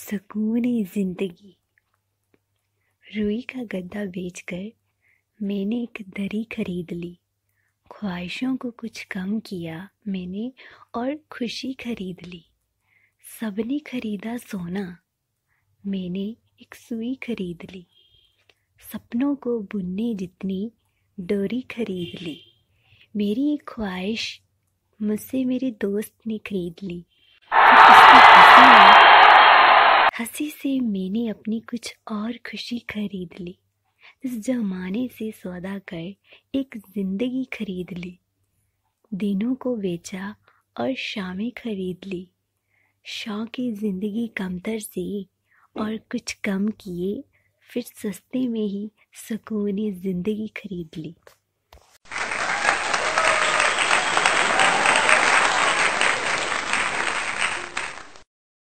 सुकून ज़िंदगी रुई का गद्दा बेचकर मैंने एक दरी खरीद ली ख्वाहिशों को कुछ कम किया मैंने और खुशी खरीद ली सबने खरीदा सोना मैंने एक सुई खरीद ली सपनों को बुनने जितनी डोरी खरीद ली मेरी एक ख्वाहिश मुझसे मेरे दोस्त ने खरीद ली तो हंसी से मैंने अपनी कुछ और खुशी खरीद ली इस जमाने से सौदा कर एक जिंदगी खरीद ली दिनों को बेचा और शामें खरीद ली शौक ज़िंदगी कमतर से और कुछ कम किए फिर सस्ते में ही सुकून ज़िंदगी खरीद ली